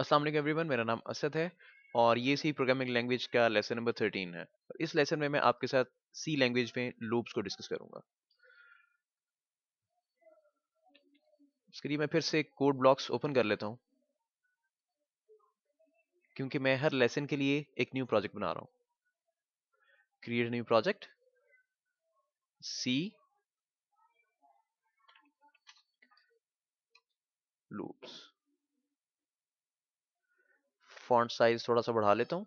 Aslam everyone मेरा नाम असद है और ये सी प्रोग्रामिंग लैंग्वेज का लेसन नंबर थर्टीन है इस लेसन में मैं आपके साथ सी लैंग्वेज में लूप्स को डिस्कस करूंगा इसके लिए मैं फिर से कोड ब्लॉक्स ओपन कर लेता हूं क्योंकि मैं हर लेसन के लिए एक न्यू प्रोजेक्ट बना रहा हूं create new project C loops font size थोड़ा सा बढ़ा लेता हूं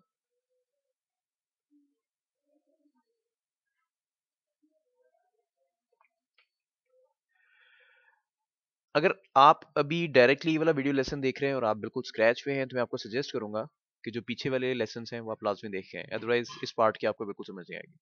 अगर आप अभी डायरेक्टली वाला वीडियो लेसन देख रहे हैं और आप बिल्कुल स्क्रैच हुए हैं तो मैं आपको सजेस्ट करूंगा कि जो पीछे वाले लेसन हैं वो आप लाजमी देख रहे हैं अदरवाइज इस पार्ट की आपको बिल्कुल समझ नहीं आएगी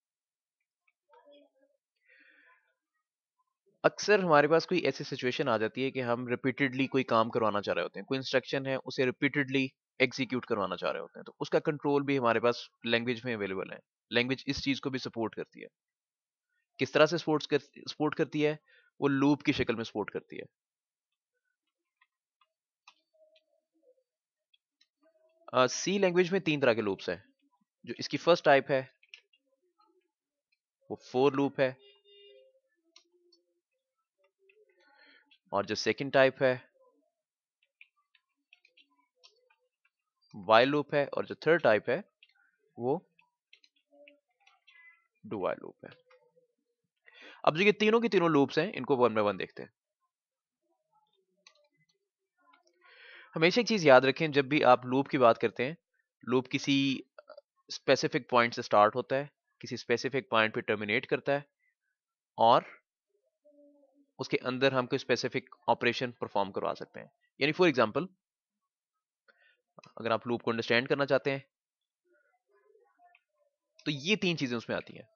अक्सर हमारे पास कोई ऐसी सिचुएशन आ जाती है कि हम रिपीटेडली कोई काम करवाना चाह रहे होते हैं कोई इंस्ट्रक्शन है उसे रिपीटेडली एग्जीक्यूट करवाना चाह रहे होते हैं तो उसका कंट्रोल भी हमारे पास लैंग्वेज में अवेलेबल है लैंग्वेज इस चीज़ को भी सपोर्ट करती है किस तरह से सपोर्ट कर, सपोर्ट करती है वो लूप की शक्ल में सपोर्ट करती है सी uh, लैंग्वेज में तीन तरह के लूप्स हैं जो इसकी फर्स्ट टाइप है वो फोर लूप है और जो सेकंड टाइप है वाई लूप है और जो थर्ड टाइप है वो डू वाई लूप है अब जो ये तीनों की तीनों लूप्स हैं इनको वन बाय वन देखते हैं हमेशा एक चीज याद रखें जब भी आप लूप की बात करते हैं लूप किसी स्पेसिफिक पॉइंट से स्टार्ट होता है किसी स्पेसिफिक पॉइंट पे टर्मिनेट करता है और उसके अंदर हम कोई स्पेसिफिक ऑपरेशन परफॉर्म करवा सकते हैं यानी फॉर एग्जांपल अगर आप लूप को अंडरस्टैंड करना चाहते हैं तो ये तीन चीजें उसमें आती हैं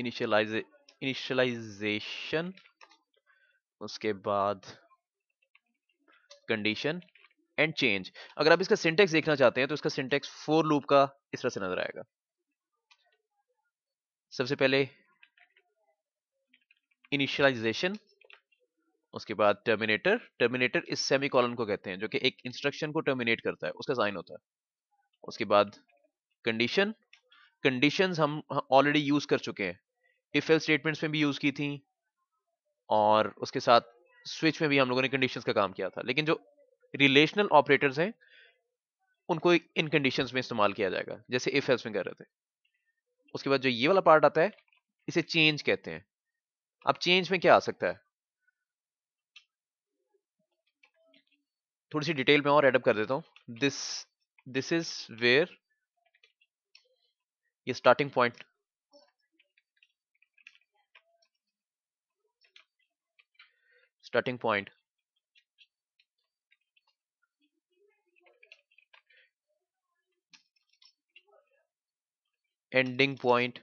इनिशियलाइजे इनिशियलाइजेशन उसके बाद कंडीशन एंड चेंज अगर आप इसका सिंटेक्स देखना चाहते हैं तो इसका सिंटेक्स फोर लूप का इस तरह से नजर आएगा सबसे पहले इनिशियलाइजेशन उसके बाद टर्मिनेटर टर्मिनेटर इस सेमी कॉलन को कहते हैं जो कि एक इंस्ट्रक्शन को टर्मिनेट करता है उसका साइन होता है उसके बाद कंडीशन कंडीशन हम ऑलरेडी यूज कर चुके हैं इफ एल स्टेटमेंट्स में भी यूज की थी और उसके साथ स्विच में भी हम लोगों ने कंडीशंस का काम किया था लेकिन जो रिलेशनल ऑपरेटर्स हैं उनको इन कंडीशंस में इस्तेमाल किया जाएगा जैसे इफ एल्स में कर रहे थे उसके बाद जो ये वाला पार्ट आता है इसे चेंज कहते हैं अब चेंज में क्या आ सकता है थोड़ी सी डिटेल में और एडअप कर देता हूं दिस दिस इज वेयर ये starting point starting point ending point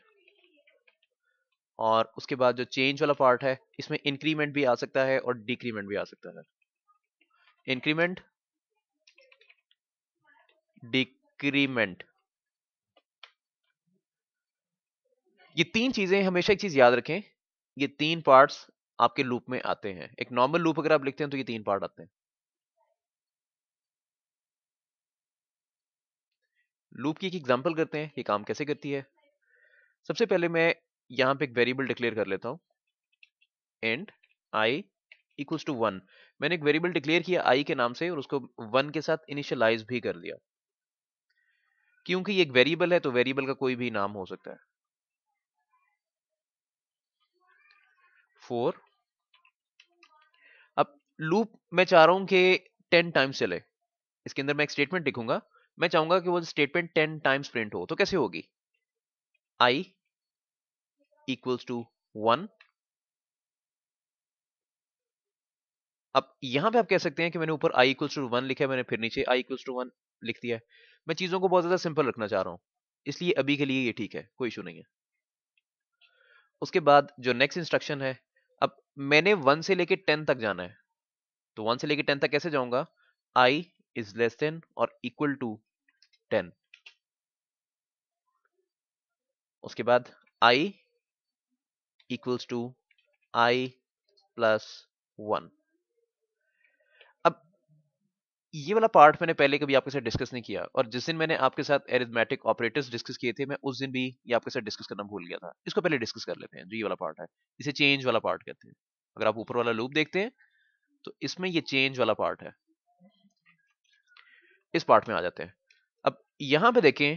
और उसके बाद जो चेंज वाला पार्ट है इसमें इंक्रीमेंट भी आ सकता है और डिक्रीमेंट भी आ सकता है इंक्रीमेंट डिक्रीमेंट ये तीन चीजें हमेशा एक चीज याद रखें ये तीन पार्ट्स आपके लूप में आते हैं एक नॉर्मल लूप अगर आप लिखते हैं तो ये तीन पार्ट आते हैं लूप की एक एग्जांपल करते हैं ये काम कैसे करती है सबसे पहले मैं यहां पे एक वेरिएबल डिक्लेयर कर लेता हूं and I equals to one मैंने एक वेरिएबल डिक्लेयर किया आई के नाम से और उसको वन के साथ इनिशियलाइज भी कर दिया क्योंकि ये एक वेरिएबल है तो वेरिएबल का कोई भी नाम हो सकता है फोर अब लूप मैं चाह रहा हूं कि टेन टाइम्स चले इसके अंदर मैं एक स्टेटमेंट लिखूंगा मैं चाहूंगा कि वो स्टेटमेंट टेन टाइम्स प्रिंट हो तो कैसे होगी आई इक्वल्स टू वन अब यहां पे आप कह सकते हैं कि मैंने ऊपर आई इक्वल्स टू वन लिखा है मैंने फिर नीचे आई इक्वल्स टू वन लिख दिया है मैं चीजों को बहुत ज्यादा सिंपल रखना चाह रहा हूं इसलिए अभी के लिए ये ठीक है कोई इशू नहीं है उसके बाद जो नेक्स्ट इंस्ट्रक्शन है अब मैंने वन से लेके टेन तक जाना है तो वन से लेके टेन तक कैसे जाऊंगा आई इज लेस देन और इक्वल टू टेन उसके बाद I equals to I plus one अब ये वाला पार्ट मैंने पहले कभी आपके साथ डिस्कस नहीं किया और जिस दिन मैंने आपके साथ एरिथमेटिक ऑपरेटर्स डिस्कस किए थे मैं उस दिन भी ये आपके साथ डिस्कस करना भूल गया था इसको पहले डिस्कस कर लेते हैं जो ये वाला पार्ट है इसे चेंज वाला पार्ट कहते हैं अगर आप ऊपर वाला लूप देखते हैं तो इसमें ये चेंज वाला पार्ट है इस पार्ट में आ जाते हैं अब यहां पर देखें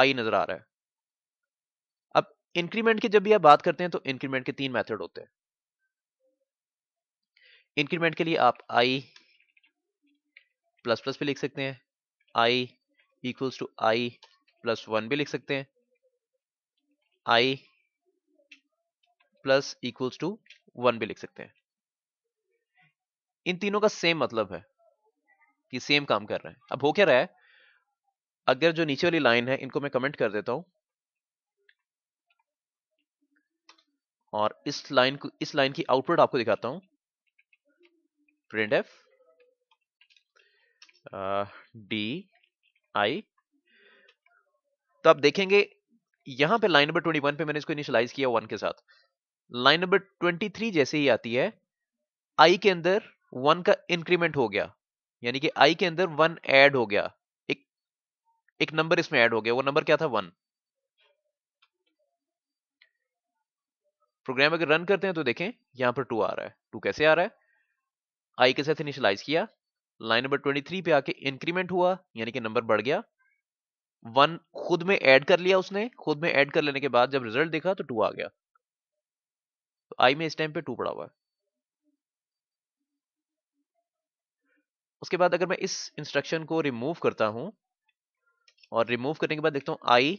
आई नजर आ रहा है इंक्रीमेंट की जब भी आप बात करते हैं तो इंक्रीमेंट के तीन मेथड होते हैं इंक्रीमेंट के लिए आप आई प्लस प्लस भी लिख सकते हैं I equals to I plus one भी लिख सकते हैं I plus equals to one भी लिख सकते हैं इन तीनों का सेम मतलब है कि सेम काम कर रहे हैं अब हो क्या रहा है अगर जो नीचे वाली लाइन है इनको मैं कमेंट कर देता हूं और इस लाइन को इस लाइन की आउटपुट आपको दिखाता हूं प्रिंट एफ डी आई तो आप देखेंगे यहां पे लाइन नंबर 21 पे मैंने इसको इनिशियलाइज किया वन के साथ लाइन नंबर 23 जैसे ही आती है आई के अंदर वन का इंक्रीमेंट हो गया यानी कि आई के अंदर वन ऐड हो गया एक एक नंबर इसमें ऐड हो गया वो नंबर क्या था वन प्रोग्राम अगर रन करते हैं तो देखें यहां पर टू आ रहा है टू कैसे आ रहा है आई के साथ इनिशलाइज किया लाइन नंबर ट्वेंटी थ्री पे आके इंक्रीमेंट हुआ यानी कि नंबर बढ़ गया वन खुद में ऐड कर लिया उसने खुद में ऐड कर लेने के बाद जब रिजल्ट देखा तो टू आ गया तो आई में इस टाइम पे टू पड़ा हुआ है उसके बाद अगर मैं इस इंस्ट्रक्शन को रिमूव करता हूं और रिमूव करने के बाद देखता हूं I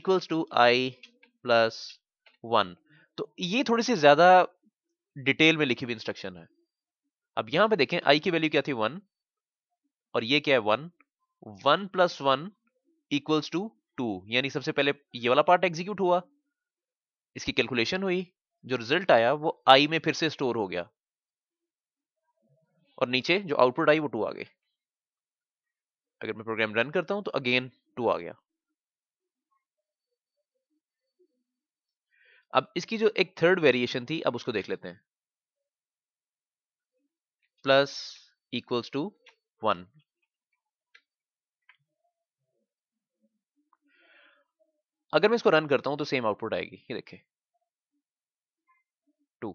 equals to I plus one तो ये थोड़ी सी ज्यादा डिटेल में लिखी हुई इंस्ट्रक्शन है अब यहां पे देखें आई की वैल्यू क्या थी वन और ये क्या है one one plus one equals to two यानी सबसे पहले ये वाला पार्ट एग्जीक्यूट हुआ इसकी कैलकुलेशन हुई जो रिजल्ट आया वो आई में फिर से स्टोर हो गया और नीचे जो आउटपुट आई वो टू आ गई अगर मैं प्रोग्राम रन करता हूं तो अगेन टू आ गया अब इसकी जो एक थर्ड वेरिएशन थी अब उसको देख लेते हैं प्लस इक्वल्स टू वन अगर मैं इसको रन करता हूं तो सेम आउटपुट आएगी ये देखिए टू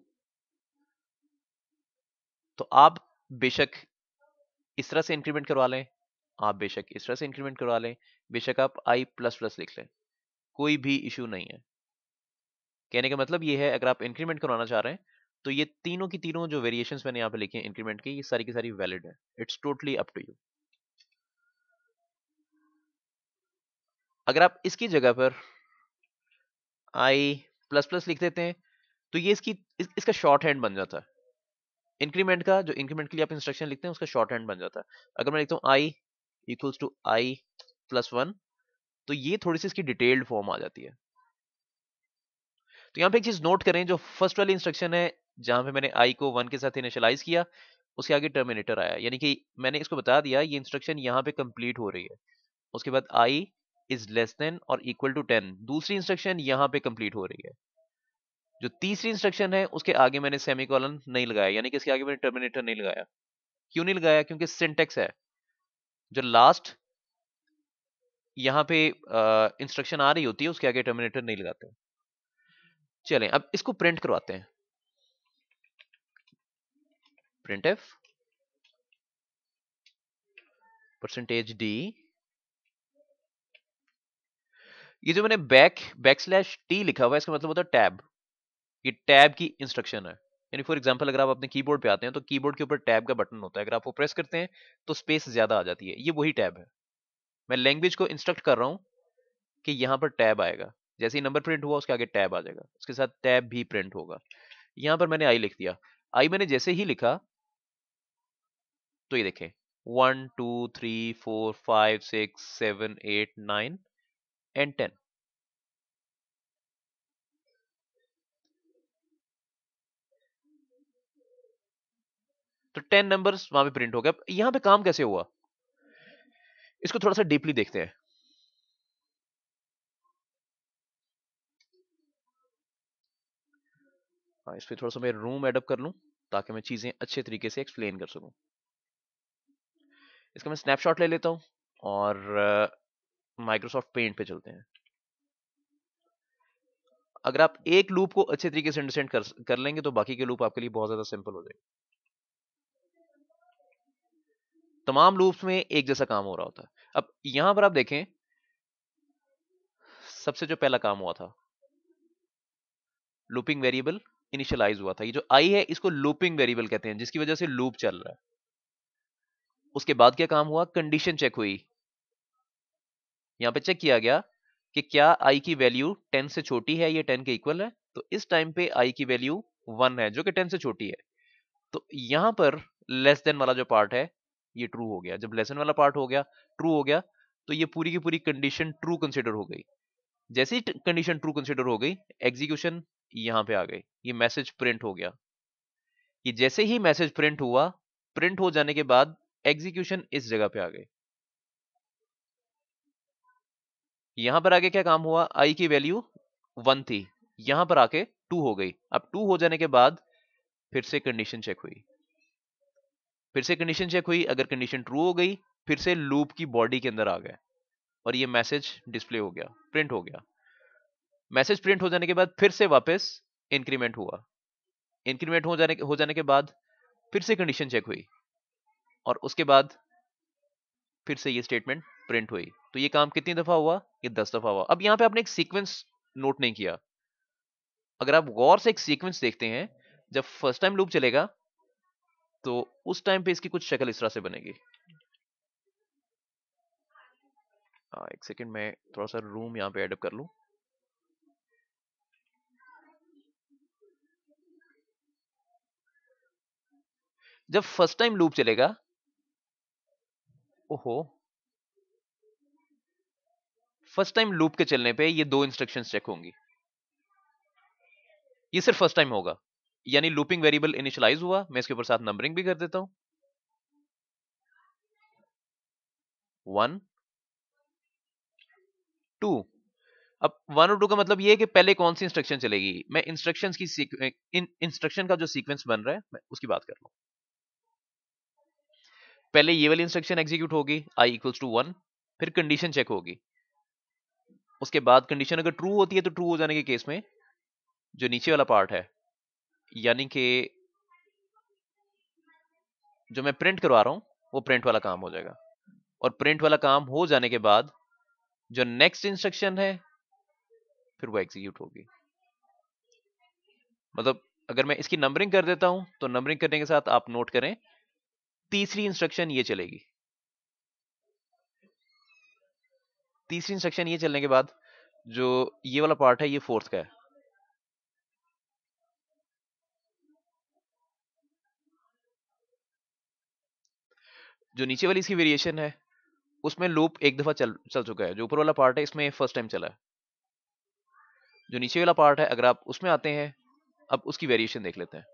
तो आप बेशक इस तरह से इंक्रीमेंट करवा लें आप बेशक इस तरह से इंक्रीमेंट करवा लें बेशक आप आई प्लस प्लस लिख लें कोई भी इश्यू नहीं है कहने का मतलब ये है अगर आप इंक्रीमेंट करवाना चाह रहे हैं तो ये तीनों की तीनों जो वेरिएशन मैंने यहाँ पे लिखी है इंक्रीमेंट की ये सारी की सारी वैलिड है it's totally up to you अगर आप इसकी जगह पर आई प्लस प्लस लिख देते हैं तो ये इसकी इस, इसका शॉर्ट हैंड बन जाता है इंक्रीमेंट का जो इंक्रीमेंट के लिए आप इंस्ट्रक्शन लिखते हैं उसका शॉर्ट हैंड बन जाता है अगर मैं लिखता हूँ i equals to I plus one तो ये थोड़ी सी इसकी डिटेल्ड फॉर्म आ जाती है तो यहाँ पे एक चीज नोट करें जो फर्स्ट वाली इंस्ट्रक्शन है जहां पे मैंने आई को वन के साथ इनिशलाइज किया उसके आगे टर्मिनेटर आया यानी कि मैंने इसको बता दिया ये इंस्ट्रक्शन यहाँ पे कंप्लीट हो रही है उसके बाद आई इज लेस देन और इक्वल टू टेन दूसरी इंस्ट्रक्शन यहाँ पे कंप्लीट हो रही है जो तीसरी इंस्ट्रक्शन है उसके आगे मैंने सेमी कॉलन नहीं लगाया यानी कि इसके आगे मैंने टर्मिनेटर नहीं लगाया क्यों नहीं लगाया क्योंकि सिंटेक्स है जो लास्ट यहाँ पे इंस्ट्रक्शन आ रही होती है उसके आगे टर्मिनेटर नहीं लगाते चलें अब इसको प्रिंट करवाते हैं प्रिंट एफ परसेंटेज डी ये जो मैंने बैक बैक स्लैश टी लिखा हुआ है इसका मतलब होता है टैब ये टैब की इंस्ट्रक्शन है यानी फॉर एग्जांपल अगर आप अपने कीबोर्ड पे आते हैं तो कीबोर्ड के ऊपर टैब का बटन होता है अगर आप वो प्रेस करते हैं तो स्पेस ज्यादा आ जाती है ये वही टैब है मैं लैंग्वेज को इंस्ट्रक्ट कर रहा हूं कि यहां पर टैब आएगा जैसे ही नंबर प्रिंट हुआ उसके आगे टैब आ जाएगा उसके साथ टैब भी प्रिंट होगा यहां पर मैंने आई लिख दिया आई मैंने जैसे ही लिखा तो ये देखें one two three four five six seven eight nine and ten तो टेन नंबर्स वहां पे प्रिंट हो गया यहां पे काम कैसे हुआ इसको थोड़ा सा डीपली देखते हैं हाँ इस पर थोड़ा सा मैं रूम एडअप कर लूँ ताकि मैं चीज़ें अच्छे तरीके से एक्सप्लेन कर सकूँ इसका मैं स्नैपशॉट ले लेता हूँ और माइक्रोसॉफ्ट पेंट पे चलते हैं अगर आप एक लूप को अच्छे तरीके से अंडरस्टैंड कर, कर लेंगे तो बाकी के लूप आपके लिए बहुत ज़्यादा सिंपल हो जाएंगे तमाम लूप्स में एक जैसा काम हो रहा होता है अब यहां पर आप देखें सबसे जो पहला काम हुआ था लूपिंग वेरिएबल इनिशियलाइज हुआ था ये जो आई है इसको लूपिंग वेरिएबल कहते हैं जिसकी वजह से लूप चल रहा है उसके बाद क्या काम हुआ कंडीशन चेक हुई यहां पे चेक किया गया कि क्या आई की वैल्यू 10 से छोटी है या 10 के इक्वल है तो इस टाइम पे आई की वैल्यू 1 है जो कि 10 से छोटी है तो यहां पर लेस देन वाला जो पार्ट है ये ट्रू हो गया जब लेसन वाला पार्ट हो गया ट्रू हो गया तो ये पूरी की पूरी कंडीशन ट्रू कंसिडर हो गई जैसे ही कंडीशन ट्रू कंसिडर हो गई एग्जीक्यूशन यहां पे आ गई ये मैसेज प्रिंट हो गया ये जैसे ही मैसेज प्रिंट हुआ प्रिंट हो जाने के बाद एग्जीक्यूशन इस जगह पे आ गए यहां पर आगे क्या काम हुआ आई की वैल्यू वन थी यहां पर आके टू हो गई अब टू हो जाने के बाद फिर से कंडीशन चेक हुई फिर से कंडीशन चेक हुई अगर कंडीशन ट्रू हो गई फिर से लूप की बॉडी के अंदर आ गए और ये मैसेज डिस्प्ले हो गया प्रिंट हो गया मैसेज प्रिंट हो जाने के बाद फिर से वापस इंक्रीमेंट हुआ इंक्रीमेंट हो जाने हो जाने के बाद फिर से कंडीशन चेक हुई और उसके बाद फिर से ये स्टेटमेंट प्रिंट हुई तो ये काम कितनी दफा हुआ ये दस दफा हुआ अब यहां पे आपने एक सीक्वेंस नोट नहीं किया अगर आप गौर से एक सीक्वेंस देखते हैं जब फर्स्ट टाइम लूप चलेगा तो उस टाइम पे इसकी कुछ शक्ल इस तरह से बनेगी आ, हाँ, एक सेकेंड मैं थोड़ा सा रूम यहाँ पे एडअप कर लूँ जब फर्स्ट टाइम लूप चलेगा ओहो फर्स्ट टाइम लूप के चलने पे ये दो इंस्ट्रक्शंस चेक होंगी ये सिर्फ फर्स्ट टाइम होगा यानी लूपिंग वेरिएबल इनिशियलाइज हुआ मैं इसके ऊपर साथ नंबरिंग भी कर देता हूं वन टू अब वन और टू का मतलब ये है कि पहले कौन सी इंस्ट्रक्शन चलेगी मैं इंस्ट्रक्शंस की इंस्ट्रक्शन का जो सीक्वेंस बन रहा है मैं उसकी बात कर रहा हूं पहले ये वाली इंस्ट्रक्शन एग्जीक्यूट होगी आई इक्वल्स टू वन फिर कंडीशन चेक होगी उसके बाद कंडीशन अगर ट्रू होती है तो ट्रू हो जाने के केस में जो नीचे वाला पार्ट है यानी कि जो मैं प्रिंट करवा रहा हूं वो प्रिंट वाला काम हो जाएगा और प्रिंट वाला काम हो जाने के बाद जो नेक्स्ट इंस्ट्रक्शन है फिर वो एग्जीक्यूट होगी मतलब अगर मैं इसकी नंबरिंग कर देता हूं तो नंबरिंग करने के साथ आप नोट करें तीसरी इंस्ट्रक्शन ये चलेगी तीसरी इंस्ट्रक्शन ये चलने के बाद जो ये वाला पार्ट है ये फोर्थ का है जो नीचे वाली इसकी वेरिएशन है उसमें लूप एक दफा चल चल चुका है जो ऊपर वाला पार्ट है इसमें फर्स्ट टाइम चला है जो नीचे वाला पार्ट है अगर आप उसमें आते हैं अब उसकी वेरिएशन देख लेते हैं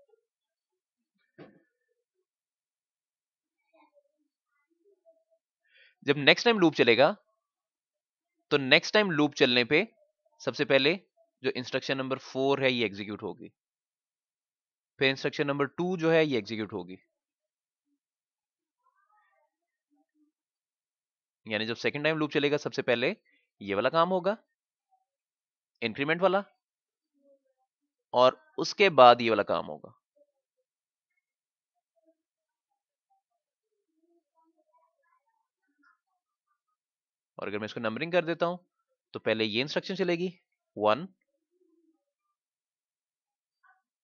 जब नेक्स्ट टाइम लूप चलेगा तो नेक्स्ट टाइम लूप चलने पे सबसे पहले जो इंस्ट्रक्शन नंबर फोर है ये एग्जीक्यूट होगी फिर इंस्ट्रक्शन नंबर टू जो है ये एग्जीक्यूट होगी यानी जब सेकंड टाइम लूप चलेगा सबसे पहले ये वाला काम होगा इंक्रीमेंट वाला और उसके बाद ये वाला काम होगा और अगर मैं इसको नंबरिंग कर देता हूं तो पहले ये इंस्ट्रक्शन चलेगी वन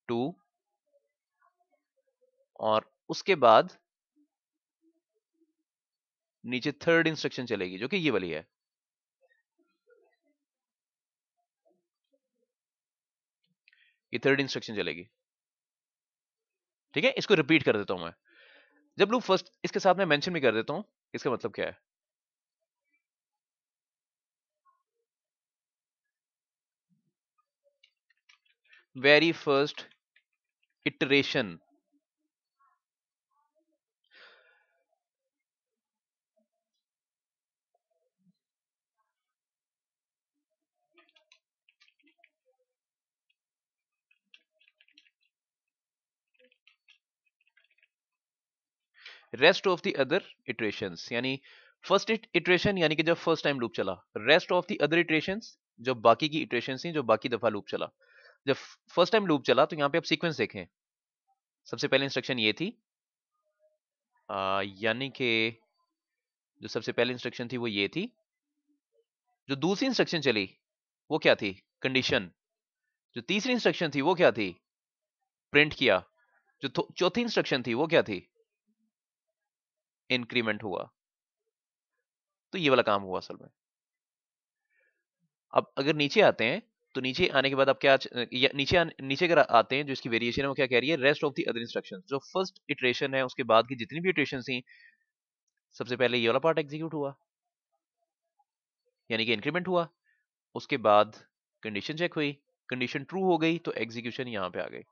टू और उसके बाद नीचे थर्ड इंस्ट्रक्शन चलेगी जो कि ये वाली है ये थर्ड इंस्ट्रक्शन चलेगी ठीक है इसको रिपीट कर देता हूं मैं जब लोग फर्स्ट इसके साथ में मेंशन भी कर देता हूं इसका मतलब क्या है very first iteration rest of the other iteration यानी फर्स्ट इटरेशन यानी कि जब फर्स्ट टाइम लूप चला rest of the other iteration जो बाकी की इटरेशन थी जो बाकी दफा लूप चला जब फर्स्ट टाइम लूप चला तो यहाँ पे आप सीक्वेंस देखें सबसे पहले इंस्ट्रक्शन ये थी यानी कि जो सबसे पहले इंस्ट्रक्शन थी वो ये थी जो दूसरी इंस्ट्रक्शन चली वो क्या थी कंडीशन जो तीसरी इंस्ट्रक्शन थी वो क्या थी प्रिंट किया जो चौथी इंस्ट्रक्शन थी वो क्या थी इंक्रीमेंट हुआ तो ये वाला काम हुआ असल में अब अगर नीचे आते हैं तो नीचे आने के बाद आप क्या नीचे आ, नीचे अगर आते हैं जो इसकी वेरिएशन है वो क्या कह रही है rest of the other instruction जो फर्स्ट इटरेशन है उसके बाद की जितनी भी इटरेशन थी सबसे पहले ये वाला पार्ट एग्जीक्यूट हुआ यानी कि इंक्रीमेंट हुआ उसके बाद कंडीशन चेक हुई कंडीशन ट्रू हो गई तो एग्जीक्यूशन यहाँ पे आ गई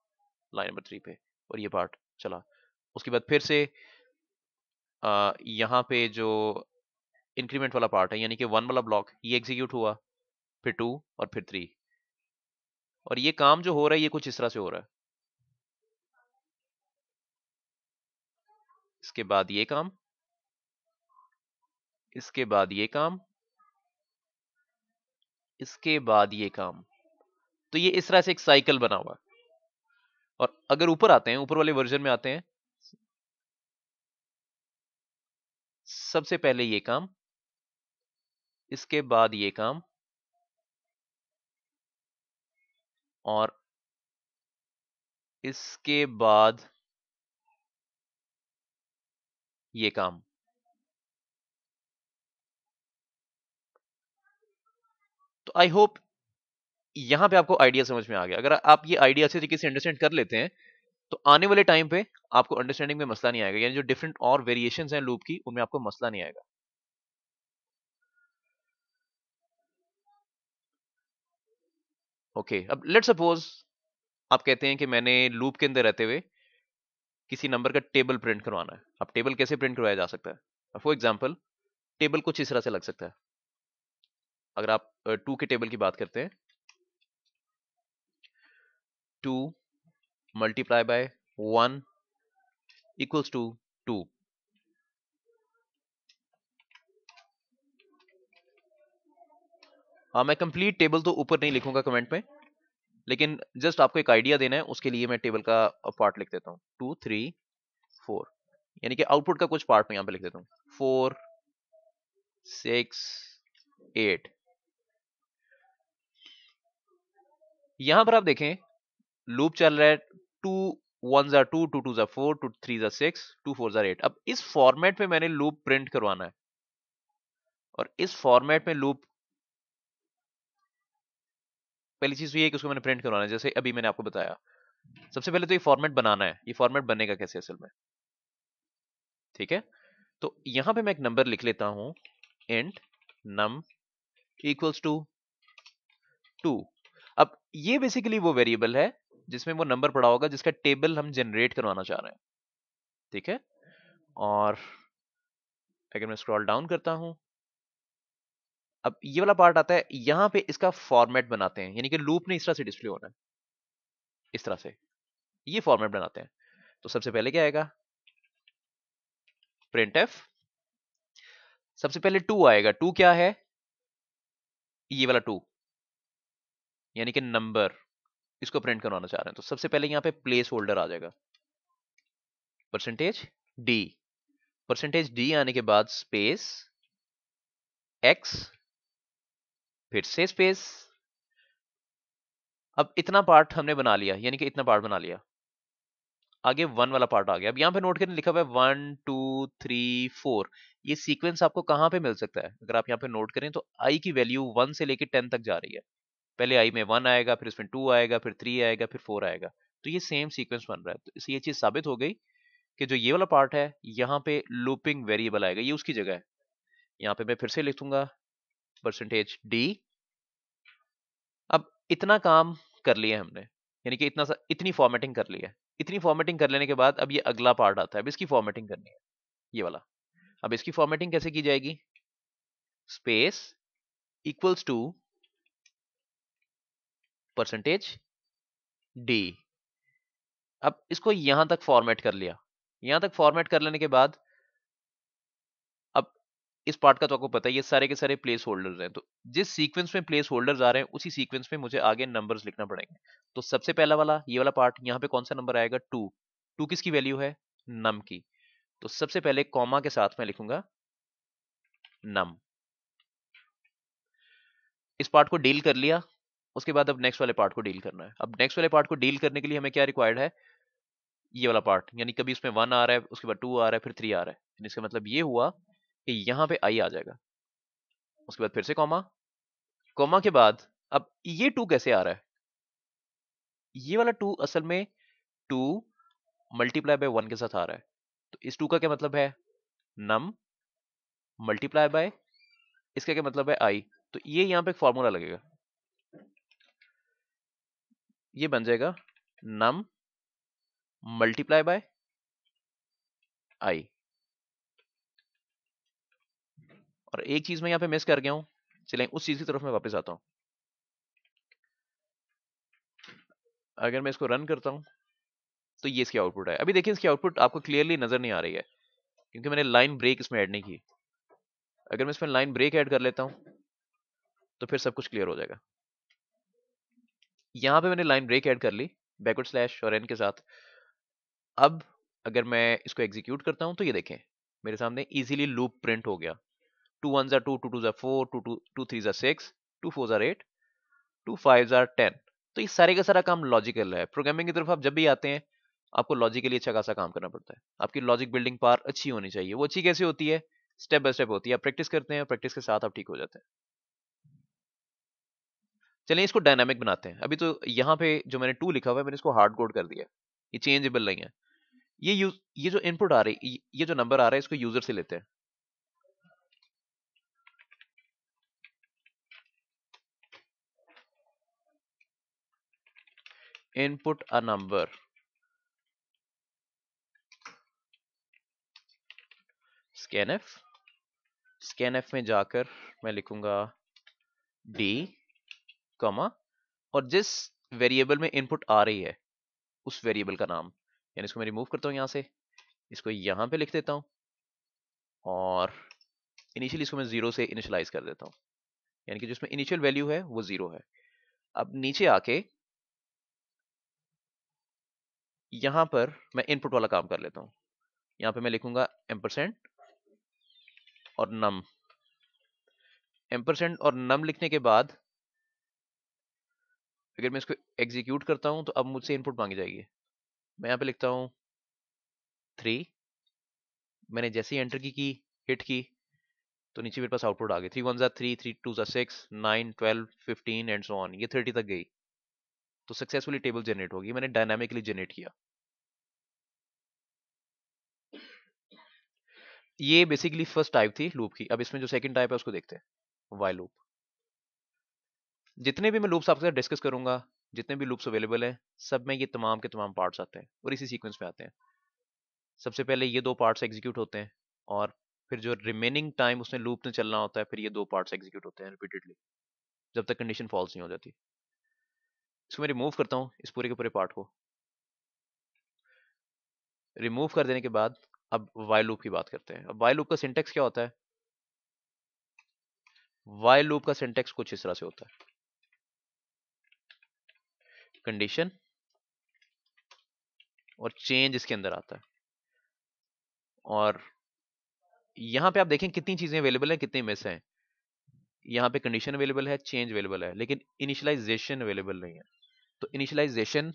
लाइन नंबर थ्री पे और ये पार्ट चला उसके बाद फिर से आ, यहाँ पे जो इंक्रीमेंट वाला पार्ट है यानी कि वन वाला ब्लॉक ये एग्जीक्यूट हुआ फिर टू और फिर थ्री और ये काम जो हो रहा है ये कुछ इस तरह से हो रहा है इसके बाद ये काम इसके बाद ये काम इसके बाद ये काम तो ये इस तरह से एक साइकिल बना हुआ और अगर ऊपर आते हैं ऊपर वाले वर्जन में आते हैं सबसे पहले ये काम इसके बाद ये काम और इसके बाद ये काम तो आई होप यहां पे आपको आइडिया समझ में आ गया अगर आप ये आइडिया अच्छे तरीके से अंडरस्टैंड कर लेते हैं तो आने वाले टाइम पे आपको अंडरस्टैंडिंग में मसला नहीं आएगा यानी जो डिफरेंट और वेरिएशन हैं लूप की उनमें आपको मसला नहीं आएगा ओके okay, अब लेट सपोज आप कहते हैं कि मैंने लूप के अंदर रहते हुए किसी नंबर का टेबल प्रिंट करवाना है अब टेबल कैसे प्रिंट करवाया जा सकता है फॉर एग्जाम्पल टेबल कुछ इस तरह से लग सकता है अगर आप टू के टेबल की बात करते हैं two multiply by one equals to two हाँ मैं कंप्लीट टेबल तो ऊपर नहीं लिखूंगा कमेंट में लेकिन जस्ट आपको एक आइडिया देना है उसके लिए मैं टेबल का पार्ट लिख देता हूँ टू थ्री फोर यानी कि आउटपुट का कुछ पार्ट में यहाँ पे लिख देता हूँ फोर सिक्स एट यहां पर आप देखें लूप चल रहा है टू वन जार टू टू टू जार फोर टू थ्री जार सिक्स टू फोर जार एट अब इस फॉर्मेट में मैंने लूप प्रिंट करवाना है और इस फॉर्मेट में लूप पहली चीज़ तो ये है कि उसको मैंने प्रिंट करवाना है जैसे अभी मैंने आपको बताया सबसे पहले तो ये फॉर्मेट बनाना है ये फॉर्मेट बनेगा कैसे असल में ठीक है तो यहां पे मैं एक नंबर लिख लेता हूं and num equals to two अब ये बेसिकली वो वेरिएबल है जिसमें वो नंबर पड़ा होगा जिसका टेबल हम जनरेट करवाना चाह रहे हैं ठीक है और अगर मैं स्क्रॉल डाउन करता हूं अब ये वाला पार्ट आता है यहां पे इसका फॉर्मेट बनाते हैं यानी कि लूप ने इस तरह से डिस्प्ले होना है इस तरह से ये फॉर्मेट बनाते हैं तो सबसे पहले क्या आएगा प्रिंट एफ सबसे पहले टू आएगा टू क्या है ये वाला टू यानी कि नंबर इसको प्रिंट करवाना चाह रहे हैं तो सबसे पहले यहां पे प्लेस होल्डर आ जाएगा परसेंटेज डी परसेंटेज डी आने के बाद स्पेस एक्स फिर से स्पेस अब इतना पार्ट हमने बना लिया यानी कि इतना पार्ट बना लिया आगे वन वाला पार्ट आ गया अब यहां पे नोट करने लिखा हुआ है वन टू थ्री फोर ये सीक्वेंस आपको कहां पे मिल सकता है अगर आप यहां पे नोट करें तो आई की वैल्यू वन से लेकर टेन तक जा रही है पहले आई में वन आएगा फिर इसमें टू आएगा फिर थ्री आएगा फिर फोर आएगा तो ये सेम सीक्वेंस बन रहा है तो ये चीज साबित हो गई कि जो ये वाला पार्ट है यहाँ पे लूपिंग वेरिएबल आएगा ये उसकी जगह है यहाँ पे मैं फिर से लिखूंगा परसेंटेज डी अब इतना काम कर लिया हमने यानी कि इतना सा इतनी फॉर्मेटिंग कर ली है इतनी फॉर्मेटिंग कर लेने के बाद अब ये अगला पार्ट आता है अब इसकी फॉर्मेटिंग करनी है ये वाला अब इसकी फॉर्मेटिंग कैसे की जाएगी space equals to percentage d अब इसको यहां तक फॉर्मेट कर लिया यहां तक फॉर्मेट कर लेने के बाद इस पार्ट का तो आपको पता है ये सारे के सारे प्लेस होल्डर्स हैं तो जिस सीक्वेंस में प्लेस होल्डर्स आ रहे हैं उसी सीक्वेंस में मुझे आगे नंबर्स लिखना पड़ेंगे तो सबसे पहला वाला ये वाला पार्ट यहाँ पे कौन सा नंबर आएगा टू टू किसकी वैल्यू है नम की तो सबसे पहले कॉमा के साथ में लिखूंगा नम इस पार्ट को डील कर लिया उसके बाद अब नेक्स्ट वाले पार्ट को डील करना है अब नेक्स्ट वाले पार्ट को डील करने के लिए हमें क्या रिक्वायर्ड है ये वाला पार्ट यानी कभी इसमें वन आ रहा है उसके बाद टू आ रहा है फिर थ्री आ रहा है इसका मतलब ये हुआ यहां पे आई आ जाएगा उसके बाद फिर से कॉमा कॉमा के बाद अब ये टू कैसे आ रहा है ये वाला टू असल में टू मल्टीप्लाई बाय वन के साथ आ रहा है तो इस टू का क्या मतलब है नम मल्टीप्लाई बाय इसका क्या मतलब है आई तो ये यहां पे एक फॉर्मूला लगेगा ये बन जाएगा नम मल्टीप्लाई बाय आई और एक चीज मैं यहां पे मिस कर गया हूँ चले उस चीज की तरफ मैं वापस आता हूँ अगर मैं इसको रन करता हूं तो ये इसकी आउटपुट है अभी देखिए इसकी आउटपुट आपको क्लियरली नजर नहीं आ रही है क्योंकि मैंने लाइन ब्रेक इसमें ऐड नहीं की अगर मैं इसमें लाइन ब्रेक ऐड कर लेता हूँ तो फिर सब कुछ क्लियर हो जाएगा यहां पे मैंने लाइन ब्रेक ऐड कर ली बैकवर्ड स्लैश और एन के साथ अब अगर मैं इसको एग्जीक्यूट करता हूँ तो ये देखें मेरे सामने इजीली लूप प्रिंट हो गया two ones are two two twos are 4, two two 2 threes are 6, 2 fours are 8, 2 fives are 10. तो ये सारे का सारा काम लॉजिकल है प्रोग्रामिंग की तरफ आप जब भी आते हैं आपको लॉजिकली अच्छा खासा काम करना पड़ता है आपकी लॉजिक बिल्डिंग पार अच्छी होनी चाहिए वो अच्छी कैसे होती है स्टेप बाय स्टेप होती है आप प्रैक्टिस करते हैं प्रैक्टिस के साथ आप ठीक हो जाते हैं चलिए इसको डायनामिक बनाते हैं अभी तो यहाँ पे जो मैंने टू लिखा हुआ है मैंने इसको हार्ड कोड कर दिया ये चेंजेबल नहीं है ये यूज ये जो इनपुट आ रही ये जो नंबर आ रहा है इसको यूजर से लेते हैं input a number scanf scanf में जाकर मैं लिखूंगा d कॉमा और जिस वेरिएबल में इनपुट आ रही है उस वेरिएबल का नाम यानी इसको मैं रिमूव करता हूँ यहां से इसको यहां पे लिख देता हूं और इनिशियली इसको मैं ज़ीरो से इनिशलाइज कर देता हूं यानी कि जिसमें इनिशियल वैल्यू है वो ज़ीरो है अब नीचे आके यहां पर मैं इनपुट वाला काम कर लेता हूं यहां पे मैं लिखूंगा एम्परसेंट और नम एम्परसेंट और नम लिखने के बाद अगर मैं इसको एग्जीक्यूट करता हूं तो अब मुझसे इनपुट मांगी जाएगी मैं यहां पे लिखता हूं थ्री मैंने जैसे ही एंटर की की हिट की तो नीचे मेरे पास आउटपुट आ गई थ्री वन जै थ्री थ्री टू जै six nine twelve fifteen and so on ये थर्टी तक गई तो सक्सेसफुली टेबल जनरेट होगी मैंने डायनामिकली जनरेट किया ये बेसिकली फर्स्ट टाइप थी लूप की अब इसमें जो सेकंड टाइप है उसको देखते हैं वाई लूप जितने भी मैं लूप्स आपके साथ डिस्कस करूंगा जितने भी लूप्स अवेलेबल हैं सब में ये तमाम के तमाम पार्ट्स आते हैं और इसी सीक्वेंस में आते हैं सबसे पहले ये दो पार्ट्स एग्जीक्यूट होते हैं और फिर जो रिमेनिंग टाइम उसने लूप में चलना होता है फिर ये दो पार्ट्स एग्जीक्यूट होते हैं रिपीटेडली जब तक कंडीशन फॉल्स नहीं हो जाती इसको मैं रिमूव करता हूँ इस पूरे के पूरे पार्ट को रिमूव कर देने के बाद अब वाई लूप की बात करते हैं अब वाई लूप का सिंटेक्स क्या होता है वाई लूप का सिंटेक्स कुछ इस तरह से होता है कंडीशन और चेंज इसके अंदर आता है और यहां पे आप देखें कितनी चीजें अवेलेबल हैं कितनी मिस हैं यहां पे कंडीशन अवेलेबल है चेंज अवेलेबल है लेकिन इनिशियलाइजेशन अवेलेबल नहीं है तो इनिशियलाइजेशन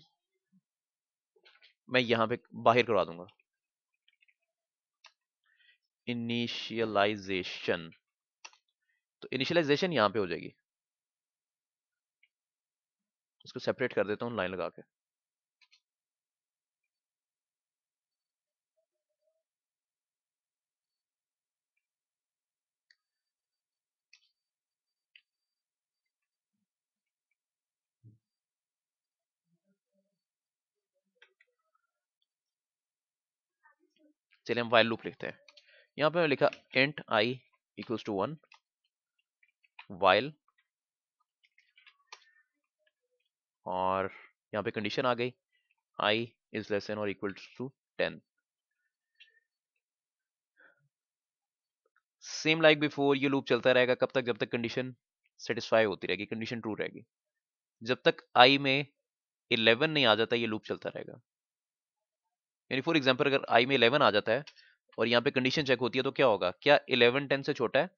मैं यहां पे बाहर करवा दूंगा इनिशियलाइजेशन तो इनिशियलाइजेशन यहां पे हो जाएगी इसको सेपरेट कर देता हूं लाइन लगा के चलिए हम वाइल लूप लिखते हैं यहाँ पे मैं लिखा int i equals to one while और यहाँ पे कंडीशन आ गई i is less than or equal to ten same like before ये लूप चलता रहेगा कब तक जब तक कंडीशन सेटिस्फाई होती रहेगी कंडीशन ट्रू रहेगी जब तक आई में 11 नहीं आ जाता ये लूप चलता रहेगा यानी फॉर एग्जाम्पल अगर आई में इलेवन आ जाता है और यहाँ पे कंडीशन चेक होती है तो क्या होगा क्या इलेवन टेन से छोटा है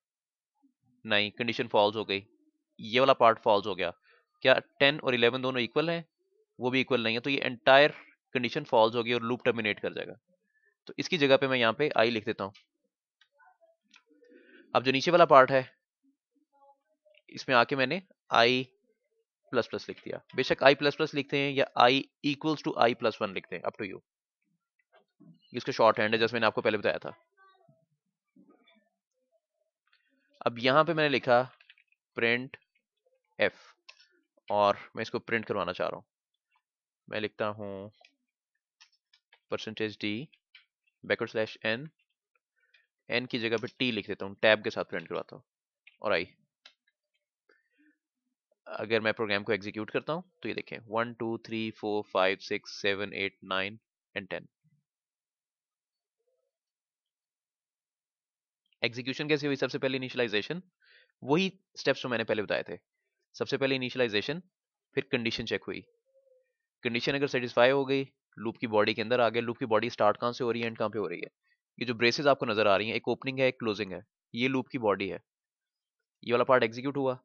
नहीं कंडीशन फॉल्स हो गई ये वाला पार्ट फॉल्स हो गया क्या टेन और इलेवन दोनों इक्वल हैं वो भी इक्वल नहीं है तो ये एंटायर कंडीशन फॉल्स होगी और लूप टर्मिनेट कर जाएगा तो इसकी जगह पे मैं यहाँ पे आई लिख देता हूँ अब जो नीचे वाला पार्ट है इसमें आके मैंने आई प्लस प्लस लिख दिया बेशक आई प्लस प्लस लिखते हैं या i equals to I plus one लिखते हैं अप टू यू इसका शॉर्ट हैंड है जैसे मैंने आपको पहले बताया था अब यहां पे मैंने लिखा प्रिंट एफ और मैं इसको प्रिंट करवाना चाह रहा हूं मैं लिखता हूं percentage d backward slash n n की जगह पे टी लिख देता हूँ टैब के साथ प्रिंट करवाता हूँ और आई अगर मैं प्रोग्राम को एग्जीक्यूट करता हूं तो ये देखें one two three four five six seven eight nine and ten execution कैसे हुई सबसे पहले इनिशियलाइजेशन वही स्टेप्स जो मैंने पहले बताए थे सबसे पहले इनिशियलाइजेशन फिर कंडीशन चेक हुई कंडीशन अगर सेटिस्फाई हो गई लूप की बॉडी के अंदर आ गया लूप की बॉडी स्टार्ट कहाँ से हो रही है एंड कहाँ पे हो रही है ये जो ब्रेसेस आपको नजर आ रही हैं एक ओपनिंग है एक क्लोजिंग है ये लूप की बॉडी है ये वाला पार्ट एग्जीक्यूट हुआ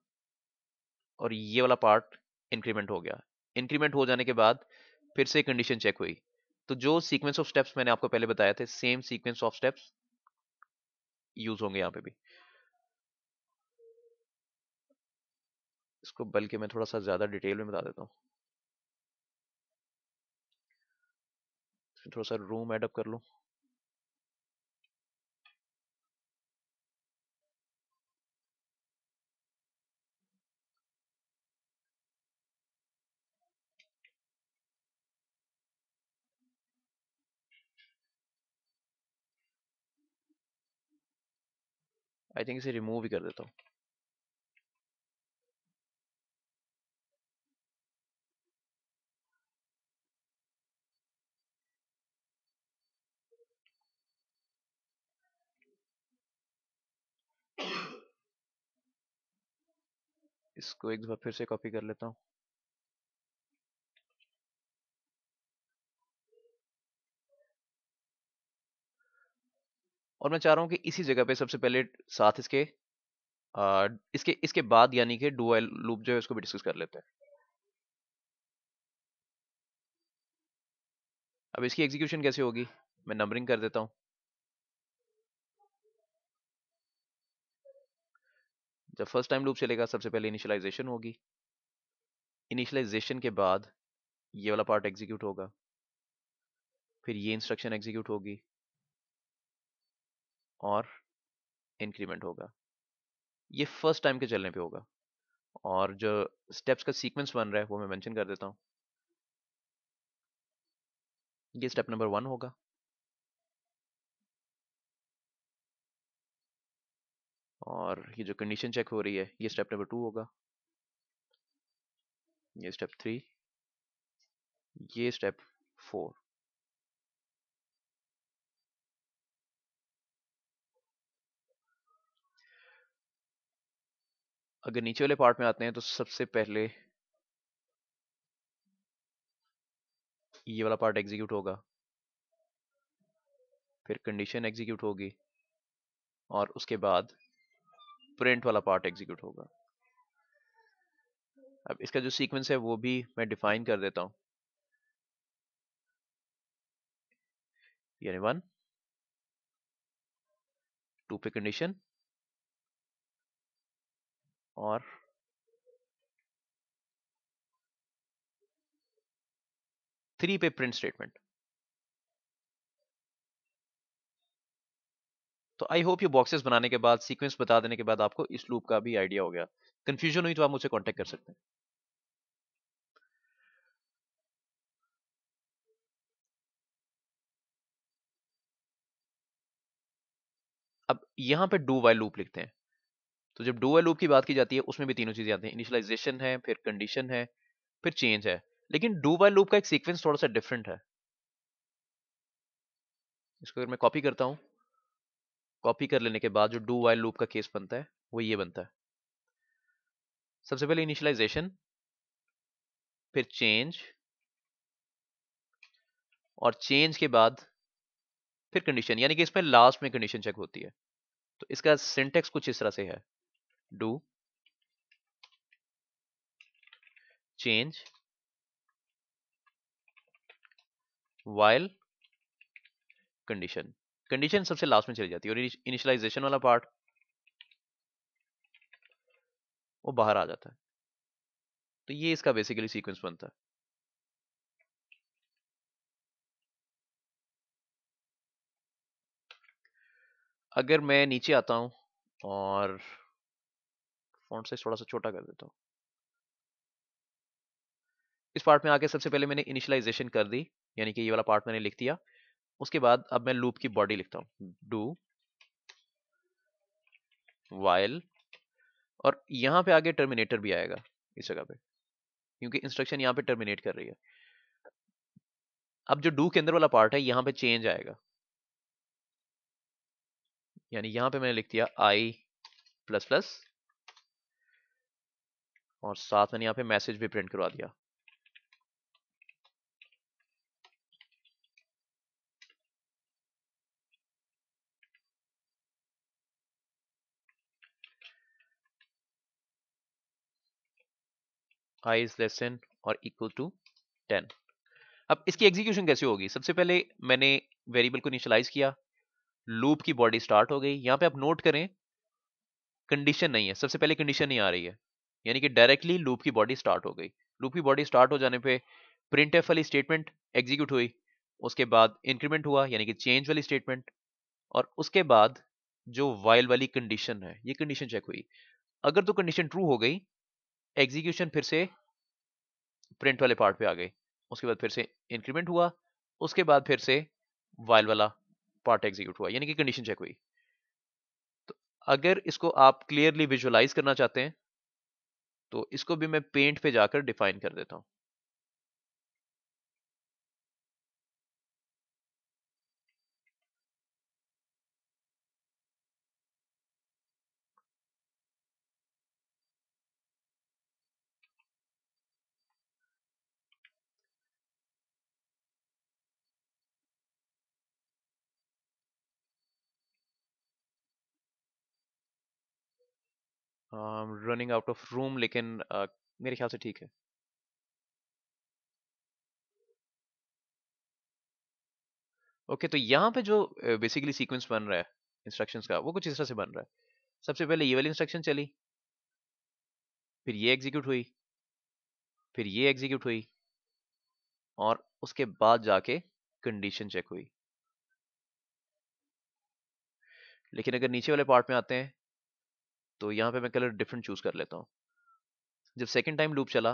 और ये वाला पार्ट इंक्रीमेंट हो गया इंक्रीमेंट हो जाने के बाद फिर से कंडीशन चेक हुई तो जो सीक्वेंस ऑफ स्टेप्स मैंने आपको पहले बताया थे same sequence of steps use होंगे यहाँ पे भी इसको बल्कि मैं थोड़ा सा ज्यादा डिटेल में बता देता हूँ थोड़ा सा रूम एडअप कर लूँ आई थिंक इसे रिमूव ही कर देता हूँ इसको एक बार फिर से कॉपी कर लेता हूँ और मैं चाह रहा हूँ कि इसी जगह पे सबसे पहले साथ इसके आ, इसके इसके बाद यानी कि डुअल लूप जो है उसको भी डिस्कस कर लेते हैं अब इसकी एग्जीक्यूशन कैसे होगी मैं नंबरिंग कर देता हूँ जब फर्स्ट टाइम लूप चलेगा सबसे पहले इनिशियलाइजेशन होगी इनिशियलाइजेशन के बाद ये वाला पार्ट एग्जीक्यूट होगा फिर ये इंस्ट्रक्शन एग्जीक्यूट होगी और इंक्रीमेंट होगा ये फर्स्ट टाइम के चलने पे होगा और जो स्टेप्स का सीक्वेंस बन रहा है वो मैं मेंशन कर देता हूँ ये स्टेप नंबर वन होगा और ये जो कंडीशन चेक हो रही है ये स्टेप नंबर टू होगा ये स्टेप थ्री ये स्टेप फोर अगर नीचे वाले पार्ट में आते हैं तो सबसे पहले ये वाला पार्ट एग्जीक्यूट होगा फिर कंडीशन एग्जीक्यूट होगी और उसके बाद प्रिंट वाला पार्ट एग्जीक्यूट होगा अब इसका जो सीक्वेंस है वो भी मैं डिफाइन कर देता हूं यानी वन टू पे कंडीशन और थ्री पे प्रिंट स्टेटमेंट तो आई होप ये बॉक्सेस बनाने के बाद सीक्वेंस बता देने के बाद आपको इस लूप का भी आइडिया हो गया कंफ्यूजन हुई तो आप मुझे कांटेक्ट कर सकते हैं अब यहां पे डू वाइल लूप लिखते हैं तो जब डू लूप की बात की जाती है उसमें भी तीनों चीजें आती हैं इनिशियलाइजेशन है फिर कंडीशन है फिर चेंज है लेकिन डू वाइल लूप का एक सीक्वेंस थोड़ा सा डिफरेंट है इसको अगर मैं कॉपी करता हूं कॉपी कर लेने के बाद जो डू वाइल लूप का केस बनता है वो ये बनता है सबसे पहले इनिशियलाइजेशन फिर चेंज और चेंज के बाद फिर कंडीशन यानी कि इसमें लास्ट में कंडीशन चेक होती है तो इसका सिंटेक्स कुछ इस तरह से है do change while condition condition सबसे लास्ट में चली जाती है और इनिशियलाइजेशन वाला पार्ट वो बाहर आ जाता है तो ये इसका बेसिकली सीक्वेंस बनता है अगर मैं नीचे आता हूं और फॉन्ट साइज थोड़ा सा छोटा कर देता हूँ इस पार्ट में आके सबसे पहले मैंने इनिशियलाइजेशन कर दी यानी कि ये वाला पार्ट मैंने लिख दिया उसके बाद अब मैं लूप की बॉडी लिखता हूँ डू वाइल और यहाँ पे आगे टर्मिनेटर भी आएगा इस जगह पे क्योंकि इंस्ट्रक्शन यहाँ पे टर्मिनेट कर रही है अब जो डू के अंदर वाला पार्ट है यहाँ पे चेंज आएगा यानी यहाँ पे मैंने लिख दिया आई प्लस प्लस और साथ मैंने यहाँ पे मैसेज भी प्रिंट करवा दिया i is less than or equal to 10. अब इसकी एग्जीक्यूशन कैसे होगी सबसे पहले मैंने वेरिएबल को इनिशलाइज किया लूप की बॉडी स्टार्ट हो गई यहाँ पे आप नोट करें कंडीशन नहीं है सबसे पहले कंडीशन नहीं आ रही है यानी कि डायरेक्टली लूप की बॉडी स्टार्ट हो गई लूप की बॉडी स्टार्ट हो जाने पे प्रिंट एफ वाली स्टेटमेंट एग्जीक्यूट हुई उसके बाद इंक्रीमेंट हुआ यानी कि चेंज वाली स्टेटमेंट और उसके बाद जो वाइल वाली कंडीशन है ये कंडीशन चेक हुई अगर तो कंडीशन ट्रू हो गई एग्जीक्यूशन फिर से प्रिंट वाले पार्ट पे आ गए उसके बाद फिर से इंक्रीमेंट हुआ उसके बाद फिर से वाइल वाला पार्ट एग्जीक्यूट हुआ यानी कि कंडीशन चेक हुई तो अगर इसको आप क्लियरली विजुअलाइज करना चाहते हैं तो इसको भी मैं पेंट पे जाकर डिफाइन कर देता हूँ रनिंग आउट ऑफ रूम लेकिन uh, मेरे ख्याल से ठीक है ओके okay, तो यहाँ पे जो बेसिकली uh, सीक्वेंस बन रहा है इंस्ट्रक्शंस का वो कुछ इस तरह से बन रहा है सबसे पहले ये वाली इंस्ट्रक्शन चली फिर ये एग्जीक्यूट हुई फिर ये एग्जीक्यूट हुई और उसके बाद जाके कंडीशन चेक हुई लेकिन अगर नीचे वाले पार्ट में आते हैं तो यहाँ पे मैं कलर डिफरेंट चूज कर लेता हूँ जब सेकेंड टाइम लूप चला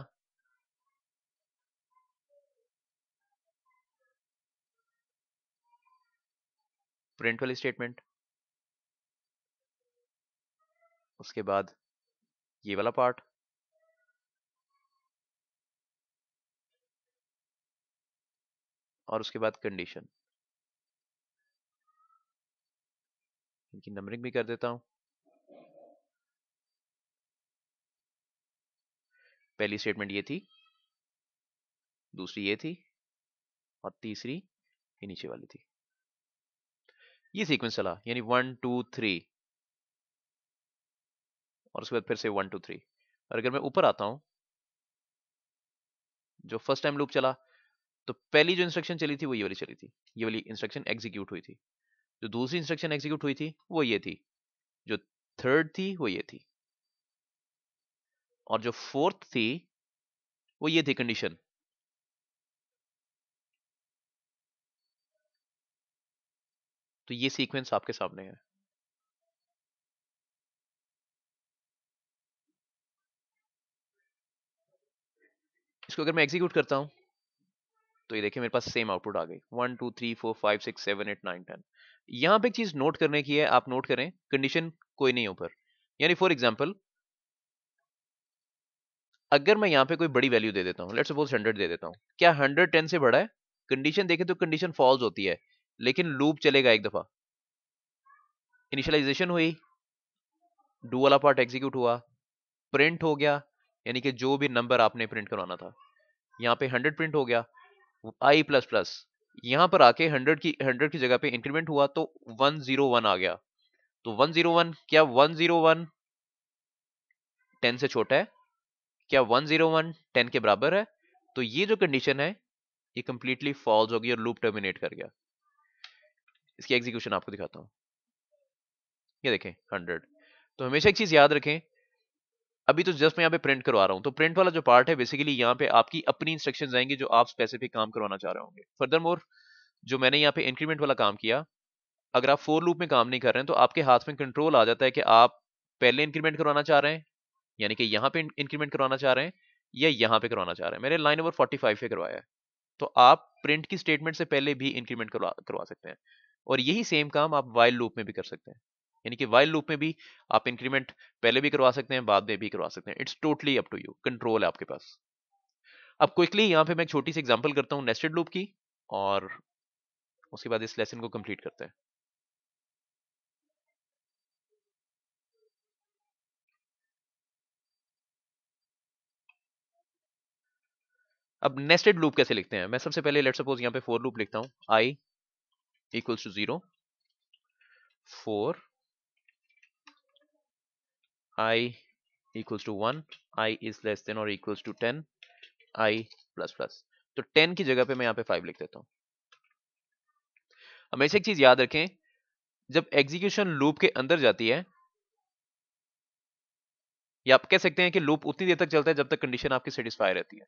प्रिंट वाली स्टेटमेंट उसके बाद ये वाला पार्ट और उसके बाद कंडीशन इनकी नंबरिंग भी कर देता हूं पहली स्टेटमेंट ये थी दूसरी ये थी और तीसरी ये नीचे वाली थी ये सीक्वेंस चला यानी वन टू थ्री और उसके बाद फिर से वन टू थ्री और अगर मैं ऊपर आता हूं जो फर्स्ट टाइम लूप चला तो पहली जो इंस्ट्रक्शन चली थी वो ये वाली चली थी ये वाली इंस्ट्रक्शन एग्जीक्यूट हुई थी जो दूसरी इंस्ट्रक्शन एग्जीक्यूट हुई थी वो ये थी जो थर्ड थी वो ये थी और जो फोर्थ थी वो ये थी कंडीशन तो ये सीक्वेंस आपके सामने है इसको अगर मैं एग्जीक्यूट करता हूं तो ये देखिए मेरे पास सेम आउटपुट आ गई one two three four five six seven eight nine ten यहां पे एक चीज नोट करने की है आप नोट करें कंडीशन कोई नहीं ऊपर यानी फॉर एग्जाम्पल अगर मैं यहाँ पे कोई बड़ी वैल्यू दे देता हूँ लेट सपोज हंड्रेड दे देता हूँ क्या हंड्रेड टेन से बड़ा है कंडीशन देखे तो कंडीशन फॉल्स होती है लेकिन लूप चलेगा एक दफा इनिशियलाइजेशन हुई डू वाला पार्ट एग्जीक्यूट हुआ प्रिंट हो गया यानी कि जो भी नंबर आपने प्रिंट करवाना था यहाँ पे हंड्रेड प्रिंट हो गया आई प्लस प्लस यहाँ पर आके हंड्रेड की हंड्रेड की जगह पे इंक्रीमेंट हुआ तो वन जीरो वन आ गया तो वन जीरो वन क्या वन जीरो वन टेन से छोटा है क्या 101 10 के बराबर है तो ये जो कंडीशन है ये कंप्लीटली फॉल्स होगी और लूप टर्मिनेट कर गया इसकी एग्जीक्यूशन आपको दिखाता हूं ये देखें 100 तो हमेशा एक चीज याद रखें अभी तो जस्ट मैं यहाँ पे प्रिंट करवा रहा हूँ तो प्रिंट वाला जो पार्ट है बेसिकली यहाँ पे आपकी अपनी इंस्ट्रक्शन आएंगे जो आप स्पेसिफिक काम करवाना चाह रहे होंगे फर्दर मोर जो मैंने यहाँ पे इंक्रीमेंट वाला काम किया अगर आप फोर लूप में काम नहीं कर रहे हैं तो आपके हाथ में कंट्रोल आ जाता है कि आप पहले इंक्रीमेंट करवाना चाह रहे हैं यानी कि यहाँ पे इंक्रीमेंट करवाना चाह रहे हैं या यहाँ पे करवाना चाह रहे हैं मेरे लाइन नंबर 45 पे करवाया है तो आप प्रिंट की स्टेटमेंट से पहले भी इंक्रीमेंट करवा करवा सकते हैं और यही सेम काम आप वाइल लूप में भी कर सकते हैं यानी कि वाइल लूप में भी आप इंक्रीमेंट पहले भी करवा सकते हैं बाद में भी करवा सकते हैं it's totally up to you control है आपके पास अब क्विकली यहाँ पे मैं एक छोटी सी एग्जाम्पल करता हूँ नेस्टेड लूप की और उसके बाद इस लेसन को कंप्लीट करते हैं अब नेस्टेड लूप कैसे लिखते हैं मैं सबसे पहले लेट सपोज यहां पे फोर लूप लिखता हूँ i equals to zero for i equals to one i is less than और equals to ten i plus plus तो टेन की जगह पे मैं यहां पे फाइव लिख देता हूँ हमेशा एक चीज याद रखें जब एग्जीक्यूशन लूप के अंदर जाती है या आप कह सकते हैं कि लूप उतनी देर तक चलता है जब तक कंडीशन आपकी सेटिस्फाई रहती है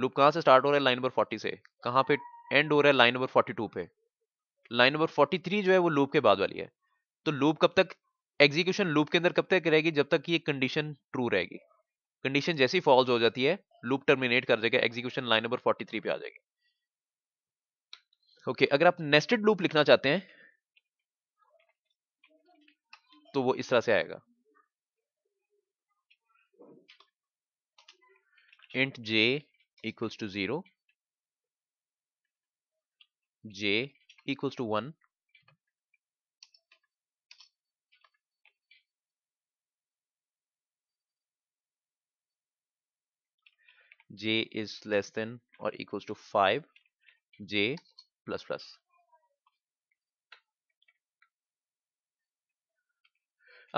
लूप कहाँ से स्टार्ट हो रहा है लाइन नंबर फोर्टी से कहाँ पे एंड हो रहा है लाइन नंबर फोर्टी टू पे लाइन नंबर फोर्टी थ्री जो है वो लूप के बाद वाली है तो लूप कब तक एग्जीक्यूशन लूप के अंदर कब तक रहेगी जब तक कि ये कंडीशन ट्रू रहेगी कंडीशन जैसी फॉल्स हो जाती है लूप टर्मिनेट कर देगा execution line number forty three पे आ जाएगी ओके okay, अगर आप नेस्टेड लूप लिखना चाहते हैं तो वो इस तरह से आएगा int j equals to 0 j equals to 1 j is less than or equals to 5 j plus plus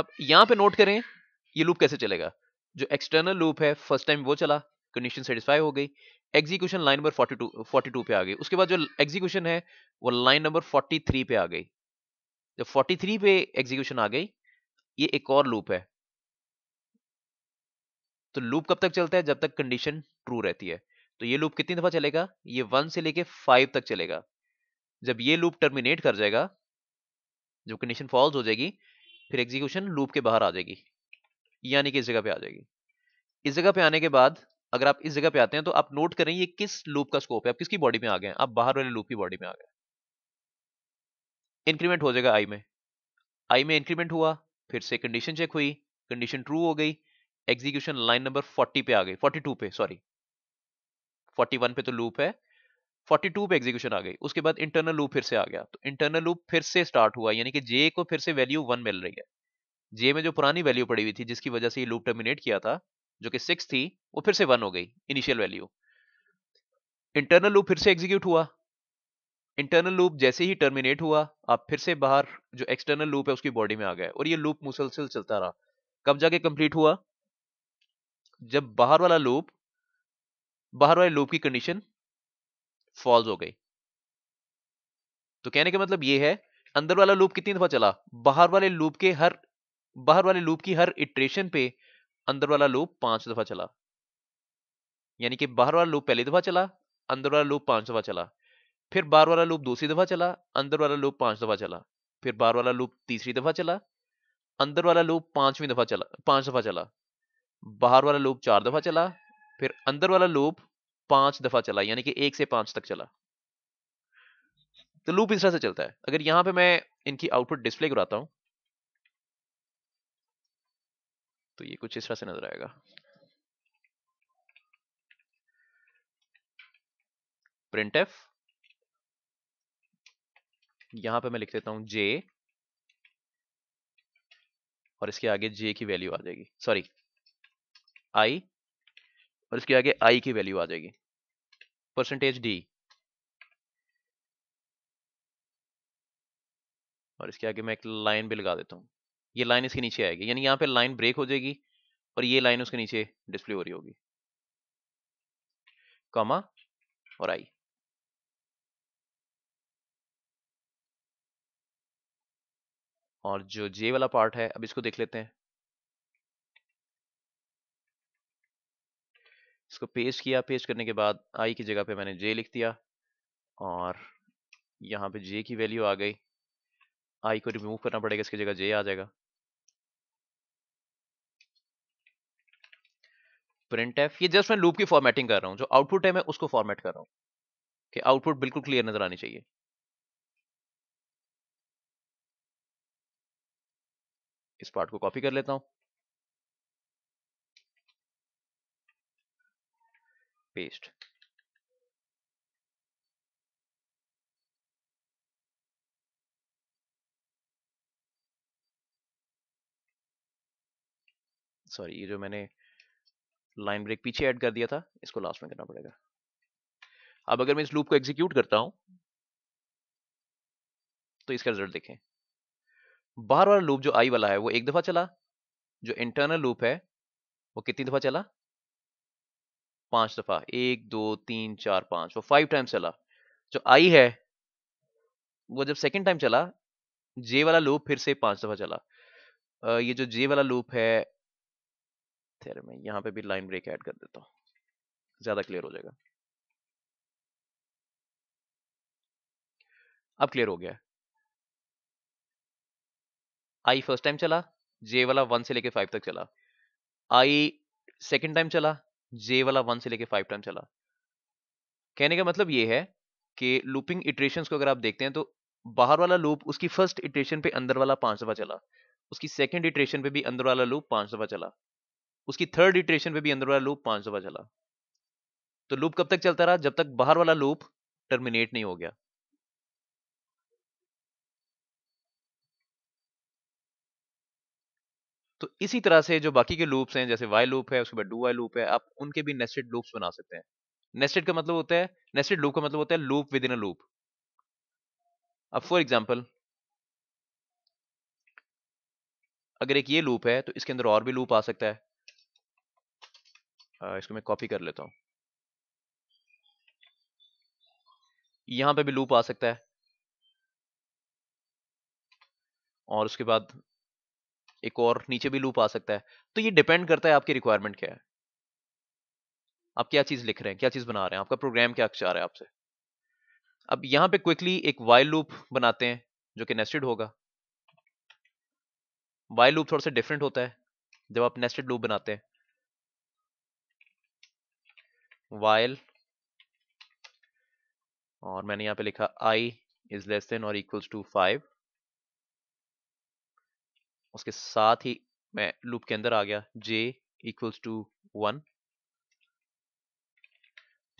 अब यहां पे नोट करें ये लूप कैसे चलेगा जो एक्सटर्नल लूप है फर्स्ट टाइम वो चला कंडीशन सेटिस्फाई हो गई एग्जीक्यूशन लाइन नंबर 42 42 पे आ गई उसके बाद जो एग्जीक्यूशन है वो लाइन नंबर 43 पे आ गई जब 43 पे एग्जीक्यूशन आ गई ये एक और लूप है तो लूप कब तक चलता है जब तक कंडीशन ट्रू रहती है तो ये लूप कितनी दफा चलेगा ये वन से लेके फाइव तक चलेगा जब ये लूप टर्मिनेट कर जाएगा जब कंडीशन फॉल्स हो जाएगी फिर एग्जीक्यूशन लूप के बाहर आ जाएगी यानी कि इस जगह पे आ जाएगी इस जगह पे आने के बाद अगर आप इस जगह पे आते हैं तो आप नोट करें ये किस लूप का स्कोप है आप किसकी बॉडी में आ गए आप बाहर वाले लूप की बॉडी में आ गए इंक्रीमेंट हो जाएगा आई में आई में इंक्रीमेंट हुआ फिर से कंडीशन चेक हुई कंडीशन ट्रू हो गई एग्जीक्यूशन लाइन नंबर 40 पे आ गई 42 पे सॉरी 41 पे तो लूप है 42 पे एग्जीक्यूशन आ गई उसके बाद इंटरनल लूप फिर से आ गया तो इंटरनल लूप फिर से स्टार्ट हुआ यानी कि जे को फिर से वैल्यू वन मिल रही है जे में जो पुरानी वैल्यू पड़ी हुई थी जिसकी वजह से ये लूप टर्मिनेट किया था जो कि सिक्स थी वो फिर से वन हो गई इनिशियल वैल्यू इंटरनल लूप फिर से एग्जीक्यूट हुआ इंटरनल लूप जैसे ही टर्मिनेट हुआ आप फिर से बाहर जो एक्सटर्नल लूप है उसकी बॉडी में आ गए और ये लूप मुसलसिल चलता रहा कब जाके कंप्लीट हुआ जब बाहर वाला लूप बाहर वाले लूप की कंडीशन फॉल्स हो गई तो कहने का मतलब ये है अंदर वाला लूप कितनी दफा चला बाहर वाले लूप के हर बाहर वाले लूप की हर इटरेशन पे अंदर वाला लूप पांच दफा चला यानी कि बाहर वाला लूप पहली दफा चला अंदर वाला लूप पांच दफा चला फिर बाहर वाला लूप दूसरी दफा चला अंदर वाला लूप पांच दफा चला फिर बाहर वाला लूप तीसरी दफा चला अंदर वाला लूप पांचवी दफा चला पांच दफा चला बाहर वाला लूप चार दफा चला फिर अंदर वाला लूप पांच दफा चला यानी कि एक से पांच तक चला तो लूप इस तरह से चलता है अगर यहां पे मैं इनकी आउटपुट डिस्प्ले कराता हूं तो ये कुछ इस तरह से नजर आएगा प्रिंट एफ यहां पे मैं लिख देता हूं जे और इसके आगे जे की वैल्यू आ जाएगी सॉरी आई और इसके आगे आई की वैल्यू आ जाएगी परसेंटेज डी और इसके आगे मैं एक लाइन भी लगा देता हूं ये लाइन इसके नीचे आएगी यानी यहाँ पे लाइन ब्रेक हो जाएगी और ये लाइन उसके नीचे डिस्प्ले हो रही होगी कॉमा और आई और जो जे वाला पार्ट है अब इसको देख लेते हैं इसको पेस्ट किया पेस्ट करने के बाद आई की जगह पे मैंने जे लिख दिया और यहाँ पे जे की वैल्यू आ गई आई को रिमूव करना पड़ेगा इसकी जगह जे आ जाएगा प्रिंट एफ ये जस्ट मैं लूप की फॉर्मेटिंग कर रहा हूँ जो आउटपुट है मैं उसको फॉर्मेट कर रहा हूँ कि आउटपुट बिल्कुल क्लियर नजर आनी चाहिए इस पार्ट को कॉपी कर लेता हूं पेस्ट सॉरी ये जो मैंने लाइन ब्रेक पीछे ऐड कर दिया था इसको लास्ट में करना पड़ेगा अब अगर मैं इस लूप को एग्जीक्यूट करता हूं तो इसका रिजल्ट देखें बार बार लूप जो आई वाला है वो एक दफा चला जो इंटरनल लूप है वो कितनी दफा चला पांच दफा एक दो तीन चार पांच वो फाइव टाइम चला जो आई है वो जब सेकेंड टाइम चला जे वाला लूप फिर से पांच दफा चला ये जो जे वाला लूप है थ्योरम में यहाँ पे भी लाइन ब्रेक ऐड कर देता हूँ ज़्यादा क्लियर हो जाएगा अब क्लियर हो गया आई फर्स्ट टाइम चला जे वाला वन से लेके फाइव तक चला आई सेकेंड टाइम चला जे वाला वन से लेके फाइव टाइम चला कहने का मतलब ये है कि लूपिंग इटरेशंस को अगर आप देखते हैं तो बाहर वाला लूप उसकी फर्स्ट इटरेशन पे अंदर वाला पांच दफा चला उसकी सेकंड इटरेशन पे भी अंदर वाला लूप पांच दफा चला उसकी थर्ड इटरेशन पे भी अंदर वाला लूप पांच दफा चला तो लूप कब तक चलता रहा जब तक बाहर वाला लूप टर्मिनेट नहीं हो गया तो इसी तरह से जो बाकी के लूप्स हैं जैसे वाई लूप है उसके बाद डू वाई लूप है आप उनके भी नेस्टेड लूप्स बना सकते हैं नेस्टेड का मतलब होता है नेस्टेड लूप का मतलब होता है loop within a loop अब फॉर एग्जाम्पल अगर एक ये लूप है तो इसके अंदर और भी लूप आ सकता है इसको मैं कॉपी कर लेता हूं यहां पे भी लूप आ सकता है और उसके बाद एक और नीचे भी लूप आ सकता है तो ये डिपेंड करता है आपकी रिक्वायरमेंट क्या है आप क्या चीज लिख रहे हैं क्या चीज बना रहे हैं आपका प्रोग्राम क्या चाह रहा है आपसे अब यहां पे क्विकली एक वाइल लूप बनाते हैं जो कि नेस्टेड होगा वाइल लूप थोड़ा सा डिफरेंट होता है जब आप नेस्टेड लूप बनाते हैं वायल और मैंने यहां पे लिखा आई इज लेस देन और इक्वल्स टू फाइव उसके साथ ही मैं लूप के अंदर आ गया j equals to one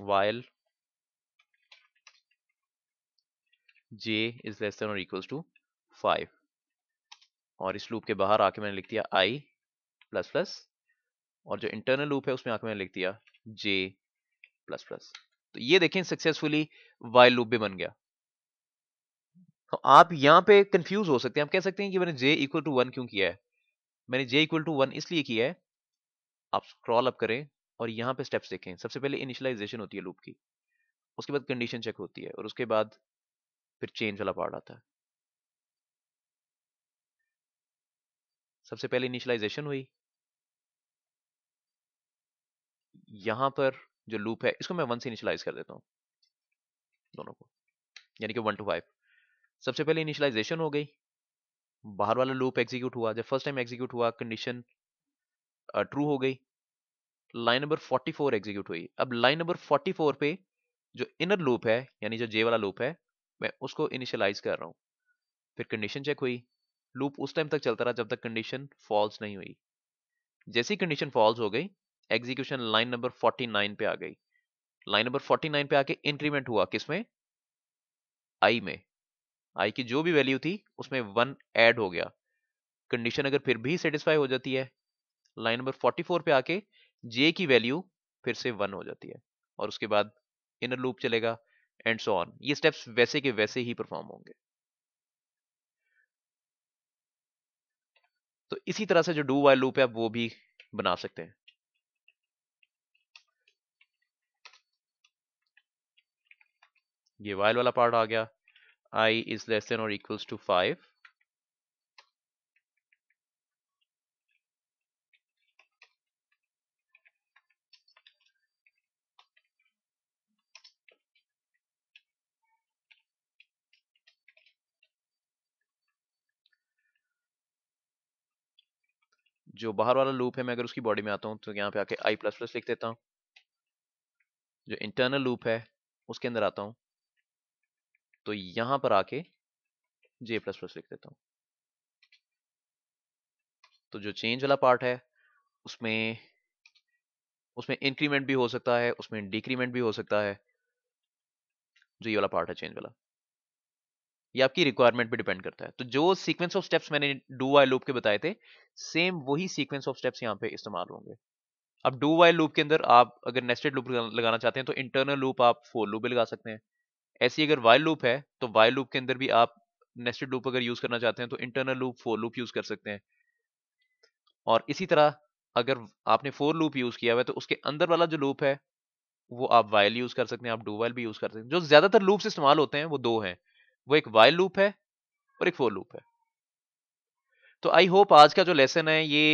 while j is less than और इक्वल्स टू फाइव और इस लूप के बाहर आके मैंने लिख दिया आई प्लस प्लस और जो इंटरनल लूप है उसमें आके मैंने लिख दिया जे प्लस प्लस तो ये देखें सक्सेसफुली वाइल लूप भी बन गया तो आप यहां पे कंफ्यूज हो सकते हैं आप कह सकते हैं कि मैंने जे इक्वल टू वन क्यों किया है मैंने जे इक्वल टू वन इसलिए किया है आप स्क्रॉल अप करें और यहां पे स्टेप्स देखें सबसे पहले इनिशियलाइजेशन होती है लूप की उसके बाद कंडीशन चेक होती है और उसके बाद फिर चेंज वाला पार्ट आता है सबसे पहले इनिशियलाइजेशन हुई यहां पर जो लूप है इसको मैं वन से इनिशलाइज कर देता हूँ दोनों को यानी कि वन टू फाइव सबसे पहले इनिशलाइजेशन हो गई बाहर वाला लूप एग्जीक्यूट हुआ जब फर्स्ट टाइम एग्जीक्यूट हुआ कंडीशन ट्रू हो गई लाइन नंबर 44 एग्जीक्यूट हुई अब लाइन नंबर 44 पे जो इनर लूप है यानी जो जे वाला लूप है मैं उसको इनिशियलाइज कर रहा हूँ फिर कंडीशन चेक हुई लूप उस टाइम तक चलता रहा जब तक कंडीशन फॉल्स नहीं हुई जैसी कंडीशन फॉल्स हो गई एग्जीक्यूशन लाइन नंबर 49 पे आ गई लाइन नंबर 49 पे आके इंक्रीमेंट हुआ किसमें आई में आई की जो भी वैल्यू थी उसमें वन ऐड हो गया कंडीशन अगर फिर भी सेटिस्फाई हो जाती है लाइन नंबर 44 पे आके जे की वैल्यू फिर से वन हो जाती है और उसके बाद इनर लूप चलेगा एंड सो ऑन ये स्टेप्स वैसे के वैसे ही परफॉर्म होंगे तो इसी तरह से जो डू वाइल लूप है आप वो भी बना सकते हैं ये वाइल वाला पार्ट आ गया आई इज लेस देन और इक्वल्स टू फाइव जो बाहर वाला लूप है मैं अगर उसकी बॉडी में आता हूं तो यहां पे आके आई प्लस प्लस लिख देता हूं जो इंटरनल लूप है उसके अंदर आता हूं तो यहां पर आके जे प्लस प्लस लिख देता हूं तो जो चेंज वाला पार्ट है उसमें उसमें इंक्रीमेंट भी हो सकता है उसमें डिक्रीमेंट भी हो सकता है जो ये वाला पार्ट है चेंज वाला ये आपकी रिक्वायरमेंट पे डिपेंड करता है तो जो सीक्वेंस ऑफ स्टेप्स मैंने डू वाई लूप के बताए थे सेम वही सीक्वेंस ऑफ स्टेप्स यहाँ पे इस्तेमाल होंगे अब डू वाई लूप के अंदर आप अगर नेस्टेड लूप लगाना चाहते हैं तो इंटरनल लूप आप फोर लूप भी लगा सकते हैं ऐसी अगर वाइल लूप है तो वाइल लूप के अंदर भी आप नेस्टेड लूप अगर यूज करना चाहते हैं तो internal loop for loop use कर सकते हैं और इसी तरह अगर आपने फोर लूप यूज किया हुआ है तो उसके अंदर वाला जो लूप है वो आप वाइल यूज कर सकते हैं आप डू वाइल भी यूज कर सकते हैं जो ज्यादातर लूप इस्तेमाल होते हैं वो दो हैं वो एक वाइल लूप है और एक फोर लूप है तो आई होप आज का जो लेसन है ये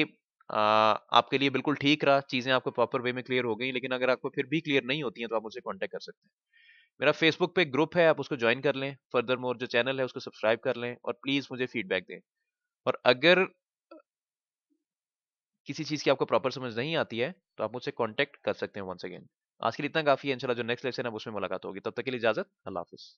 आ, आपके लिए बिल्कुल ठीक रहा चीजें आपको प्रॉपर वे में क्लियर हो गई लेकिन अगर आपको फिर भी क्लियर नहीं होती हैं तो आप मुझसे कॉन्टेक्ट कर सकते हैं मेरा फेसबुक पे ग्रुप है आप उसको ज्वाइन कर लें फर्दर मोर जो चैनल है उसको सब्सक्राइब कर लें और प्लीज मुझे फीडबैक दें और अगर किसी चीज की आपको प्रॉपर समझ नहीं आती है तो आप मुझसे कॉन्टेक्ट कर सकते हैं वंस अगेन आज के लिए इतना काफी है इंशाल्लाह जो नेक्स्ट लेक्चर है उसमें मुलाकात होगी तब तक के लिए इजाजत अल्लाह हाफिज़